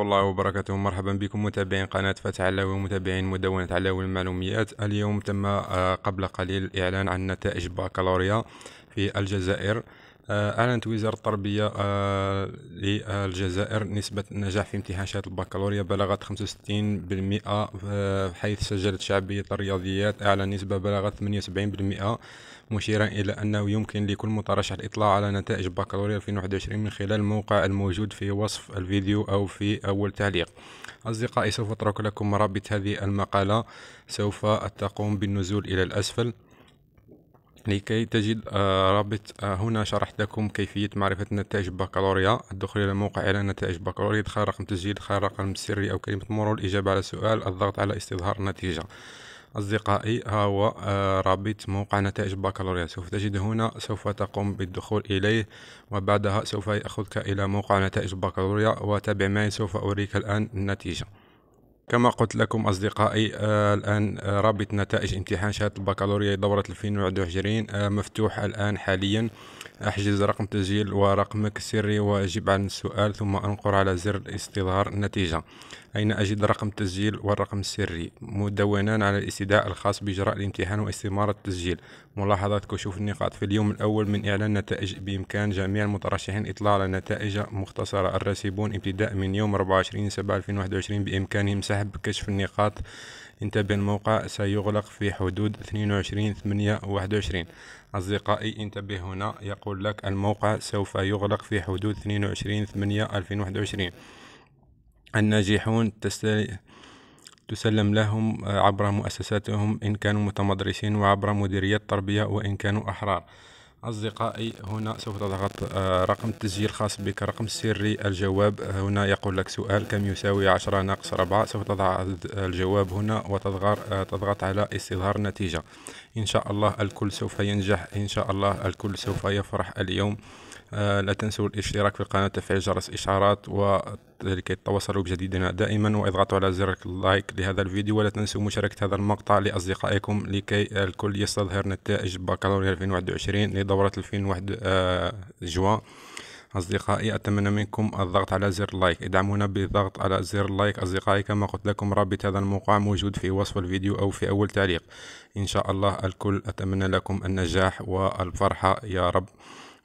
الله وبركاته مرحبا بكم متابعين قناة فتح علاوي ومتابعين مدونة علاوي المعلوميات اليوم تم آه، قبل قليل الإعلان عن نتائج بكالوريا في الجزائر آه، أعلنت وزارة التربية آه، للجزائر آه، نسبة النجاح في امتحانات البكالوريا بلغت 65% حيث سجلت شعبية الرياضيات أعلى نسبة بلغت 78% مشيرا إلى أنه يمكن لكل مترشح الإطلاع على نتائج بكالوريا 2021 من خلال الموقع الموجود في وصف الفيديو أو في أول تعليق أصدقائي سوف أترك لكم رابط هذه المقالة سوف تقوم بالنزول إلى الأسفل لكي تجد آه، رابط آه، هنا شرحت لكم كيفية معرفة نتائج بكالوريا الدخول إلى موقع إعلان نتائج بكالوريا إدخال رقم تسجيل إدخال رقم سري أو كلمة مرور الإجابة على سؤال الضغط على استظهار النتيجة أصدقائي ها هو آه، رابط موقع نتائج بكالوريا سوف تجد هنا سوف تقوم بالدخول إليه وبعدها سوف يأخذك إلى موقع نتائج بكالوريا وتابع معي سوف أريك الآن النتيجة كما قلت لكم أصدقائي آه الآن آه رابط نتائج امتحان شهادة البكالوريا دورة 2021 آه مفتوح الآن حاليا احجز رقم تسجيل ورقمك السري واجب عن السؤال ثم انقر على زر استظهار النتيجة أين أجد رقم التسجيل والرقم السري مدونان على الاستدعاء الخاص بإجراء الامتحان واستمارة التسجيل ملاحظات كشوف النقاط في اليوم الأول من إعلان النتائج بإمكان جميع المترشحين إطلاع على نتائج مختصرة الراسبون ابتداء من يوم 24 7 2021 بإمكانهم سحب كشف النقاط انتبه الموقع سيغلق في حدود 22 8 21 أصدقائي انتبه هنا يقول لك الموقع سوف يغلق في حدود 22 8 2021 الناجحون تستل... تسلم لهم آه، عبر مؤسساتهم إن كانوا متمدرسين وعبر مديرية التربية وإن كانوا أحرار أصدقائي هنا سوف تضغط آه، رقم التسجيل الخاص بك رقم سري الجواب هنا يقول لك سؤال كم يساوي 10 ناقص 4 سوف تضع الجواب هنا وتضغط آه، تضغط على استظهار نتيجة إن شاء الله الكل سوف ينجح إن شاء الله الكل سوف يفرح اليوم آه، لا تنسوا الاشتراك في القناة وتفعيل جرس الإشعارات لكي تتواصلوا بجديدنا دائما واضغطوا على زر اللايك لهذا الفيديو ولا تنسوا مشاركة هذا المقطع لأصدقائكم لكي الكل يستظهر نتائج بكالوريا 2021 لدورة 2001 آه، جوان أصدقائي أتمنى منكم الضغط على زر لايك ادعمونا بالضغط على زر لايك أصدقائي كما قلت لكم رابط هذا الموقع موجود في وصف الفيديو أو في أول تعليق إن شاء الله الكل أتمنى لكم النجاح والفرحة يا رب